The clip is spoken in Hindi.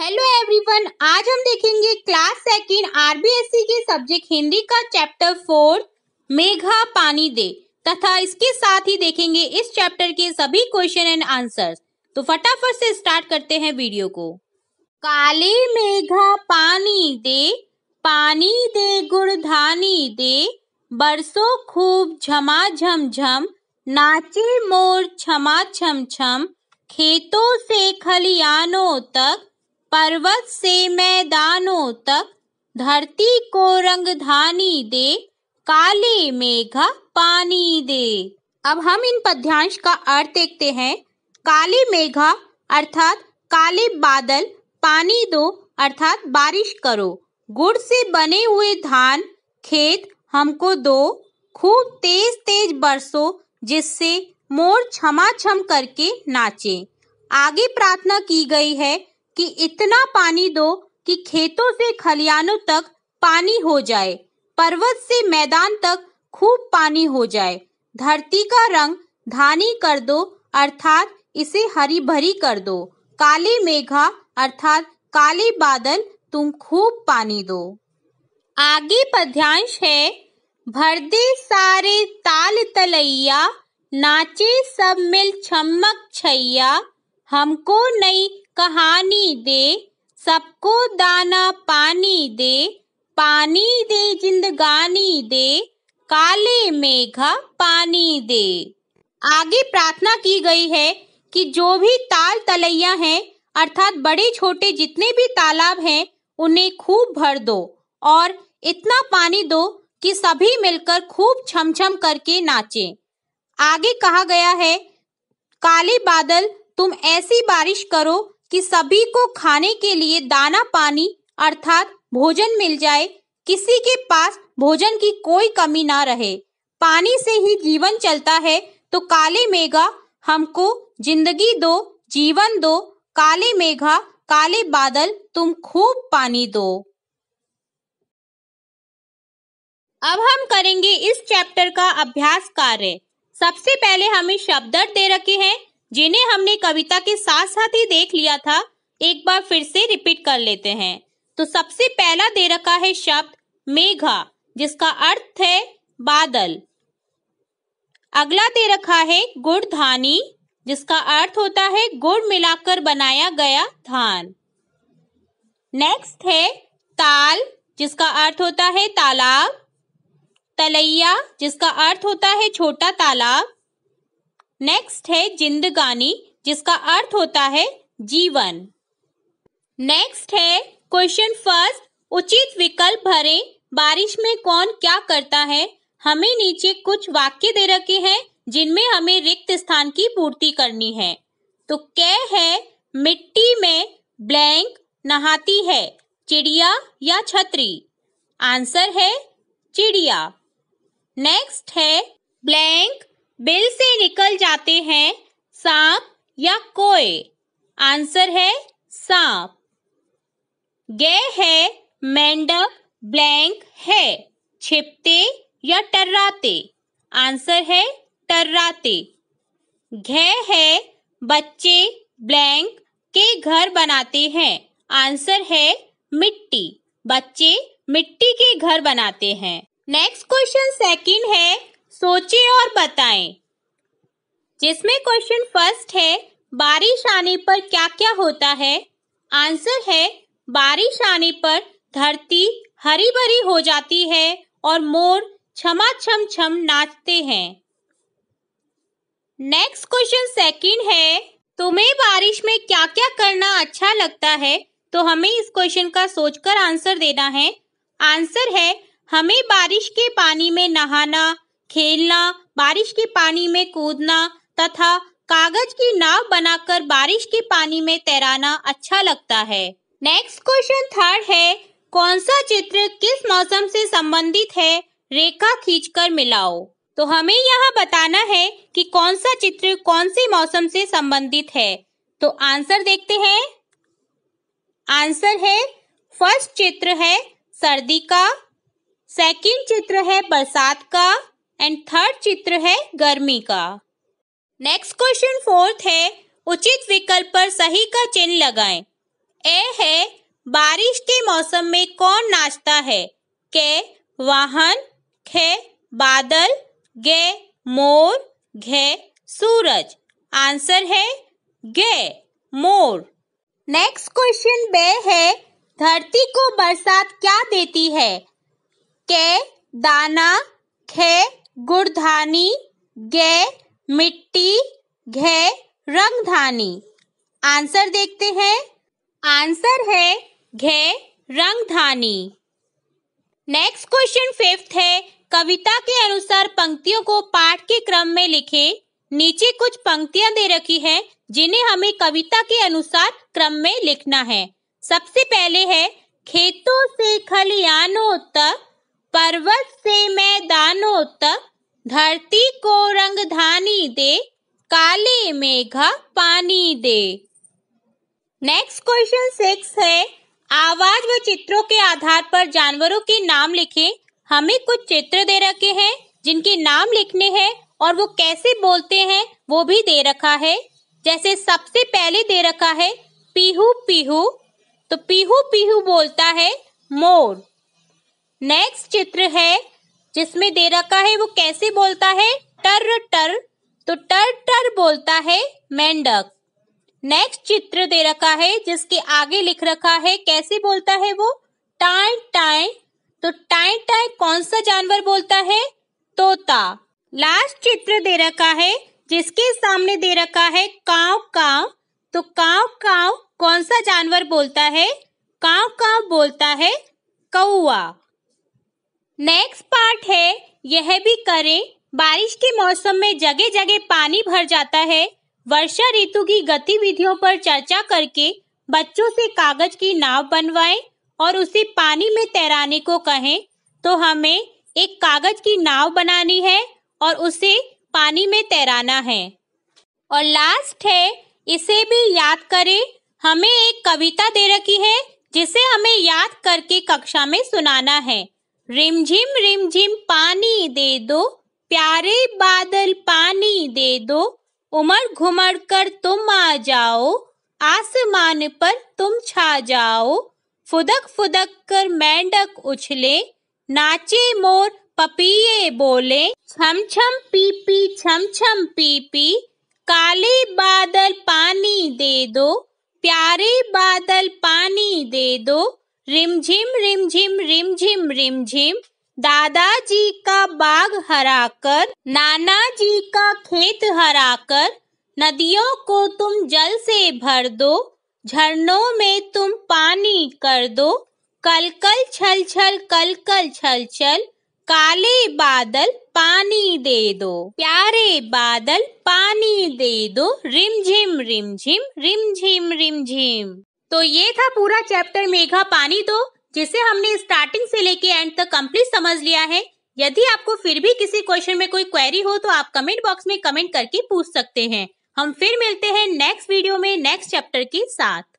हेलो एवरीवन आज हम देखेंगे क्लास सेकंड आरबीएससी के सब्जेक्ट हिंदी का चैप्टर फोर मेघा पानी दे तथा इसके साथ ही देखेंगे इस चैप्टर के सभी क्वेश्चन एंड आंसर्स तो फटाफट से स्टार्ट करते हैं वीडियो को काले मेघा पानी दे पानी दे गुड़धानी दे बरसो खूब झमा झम झम नाचे मोर छमा छम छम खेतों से खलियानों तक पर्वत से मैदानों तक धरती को रंग धानी दे काले मेघा पानी दे अब हम इन पद्यांश का अर्थ देखते हैं काले मेघा अर्थात काले बादल पानी दो अर्थात बारिश करो गुड़ से बने हुए धान खेत हमको दो खूब तेज तेज बरसो जिससे मोर छमा छम करके नाचे आगे प्रार्थना की गई है कि इतना पानी दो कि खेतों से खलियानों तक पानी हो जाए पर्वत से मैदान तक खूब पानी हो जाए धरती का रंग धानी कर दो अर्थात इसे हरी भरी कर दो काले मेघा अर्थात काले बादल तुम खूब पानी दो आगे पद्यांश है भर दे सारे ताल तलैया नाचे सब मिल छमक छैया हमको नई कहानी दे सबको दाना पानी दे पानी दे जिंदगानी दे काले मेघा पानी दे आगे प्रार्थना की गई है कि जो भी ताल तलैया हैं अर्थात बड़े छोटे जितने भी तालाब हैं उन्हें खूब भर दो और इतना पानी दो कि सभी मिलकर खूब छम छम करके नाचें। आगे कहा गया है काले बादल तुम ऐसी बारिश करो कि सभी को खाने के लिए दाना पानी अर्थात भोजन मिल जाए किसी के पास भोजन की कोई कमी ना रहे पानी से ही जीवन चलता है तो काले मेघा हमको जिंदगी दो जीवन दो काले मेघा काले बादल तुम खूब पानी दो अब हम करेंगे इस चैप्टर का अभ्यास कार्य सबसे पहले हमें शब्द दे रखे हैं जिन्हें हमने कविता के साथ साथ ही देख लिया था एक बार फिर से रिपीट कर लेते हैं तो सबसे पहला दे रखा है शब्द मेघा जिसका अर्थ है बादल अगला दे रखा है गुड़ धानी जिसका अर्थ होता है गुड़ मिलाकर बनाया गया धान नेक्स्ट है ताल जिसका अर्थ होता है तालाब तलैया जिसका अर्थ होता है छोटा तालाब नेक्स्ट है जिंदगानी जिसका अर्थ होता है जीवन नेक्स्ट है क्वेश्चन फर्स्ट उचित विकल्प भरें बारिश में कौन क्या करता है हमें नीचे कुछ वाक्य दे रखे हैं जिनमें हमें रिक्त स्थान की पूर्ति करनी है तो क्या है मिट्टी में ब्लैंक नहाती है चिड़िया या छतरी आंसर है चिड़िया नेक्स्ट है ब्लैंक बिल से निकल जाते हैं सांप या कोए आंसर है सांप गे है मेंढक ब्लैंक है छिपते या टर्राते आंसर है टर्राते घे है बच्चे ब्लैंक के घर बनाते हैं आंसर है मिट्टी बच्चे मिट्टी के घर बनाते हैं नेक्स्ट क्वेश्चन सेकंड है सोचे और बताएं। जिसमें क्वेश्चन फर्स्ट है बारिश आने पर क्या क्या होता है आंसर है बारिश आने पर धरती हरी भरी हो जाती है और मोर छमा छम छम नाचते हैं नेक्स्ट क्वेश्चन सेकंड है तुम्हें बारिश में क्या क्या करना अच्छा लगता है तो हमें इस क्वेश्चन का सोचकर आंसर देना है आंसर है हमें बारिश के पानी में नहाना खेलना बारिश के पानी में कूदना तथा कागज की नाव बनाकर बारिश के पानी में तैराना अच्छा लगता है नेक्स्ट क्वेश्चन थर्ड है कौन सा चित्र किस मौसम से संबंधित है रेखा खींचकर मिलाओ तो हमें यहाँ बताना है कि कौन सा चित्र कौन से मौसम से संबंधित है तो आंसर देखते हैं आंसर है फर्स्ट चित्र है सर्दी का सेकंड चित्र है बरसात का एंड थर्ड चित्र है गर्मी का नेक्स्ट क्वेश्चन फोर्थ है उचित विकल्प पर सही का चिन्ह लगाएं। ए है बारिश के मौसम में कौन नाचता है के वाहन खे बादल गे मोर घे सूरज आंसर है गे मोर नेक्स्ट क्वेश्चन बे है धरती को बरसात क्या देती है के दाना खे गुड़धानी गे मिट्टी घे रंगधानी आंसर देखते हैं आंसर है घे रंगधानी नेक्स्ट क्वेश्चन फिफ्थ है कविता के अनुसार पंक्तियों को पाठ के क्रम में लिखें नीचे कुछ पंक्तियां दे रखी हैं जिन्हें हमें कविता के अनुसार क्रम में लिखना है सबसे पहले है खेतों से खलियानों तक पर्वत से मैदानों तक धरती को रंग धानी दे काले मेघा पानी दे नेक्स्ट क्वेश्चन सिक्स है आवाज व चित्रों के आधार पर जानवरों के नाम लिखें हमें कुछ चित्र दे रखे हैं जिनके नाम लिखने हैं और वो कैसे बोलते हैं वो भी दे रखा है जैसे सबसे पहले दे रखा है पीहू पीहू तो पीहू पीहू बोलता है मोर नेक्स्ट चित्र है जिसमें दे रखा है वो कैसे बोलता है टर टर तो टर टर बोलता है मेंढक नेक्स्ट चित्र दे रखा है जिसके आगे लिख रखा है कैसे बोलता है वो टाइ टाइ तो टाइ टाइ कौन सा जानवर बोलता है तोता लास्ट चित्र दे रखा है जिसके सामने दे रखा है काव काव तो काव काव कौन सा जानवर बोलता है काव काव बोलता है कौआ नेक्स्ट पार्ट है यह भी करें बारिश के मौसम में जगह जगह पानी भर जाता है वर्षा ऋतु की गतिविधियों पर चर्चा करके बच्चों से कागज की नाव बनवाएं और उसे पानी में तैराने को कहें तो हमें एक कागज की नाव बनानी है और उसे पानी में तैराना है और लास्ट है इसे भी याद करें हमें एक कविता दे रखी है जिसे हमें याद करके कक्षा में सुनाना है रिमझिम रिमझिम पानी दे दो प्यारे बादल पानी दे दो उमड़ घुमड़ कर तुम आ जाओ आसमान पर तुम छा जाओ फुदक फुदक कर मेंढक उछले नाचे मोर पपिए बोले छम छम पी पी छम छम पी पी काले बादल पानी दे दो प्यारे बादल पानी दे दो रिमझिम रिमझिम रिमझिम रिमझिम दादाजी का बाग हराकर नाना जी का खेत हराकर नदियों को तुम जल से भर दो झरनों में तुम पानी कर दो कल कल छल छल कल कल छल छल काले बादल पानी दे दो प्यारे बादल पानी दे दो रिमझिम रिमझिम रिमझिम रिमझिम तो ये था पूरा चैप्टर मेघा पानी दो जिसे हमने स्टार्टिंग से लेके एंड तक कंप्लीट समझ लिया है यदि आपको फिर भी किसी क्वेश्चन में कोई क्वेरी हो तो आप कमेंट बॉक्स में कमेंट करके पूछ सकते हैं हम फिर मिलते हैं नेक्स्ट वीडियो में नेक्स्ट चैप्टर के साथ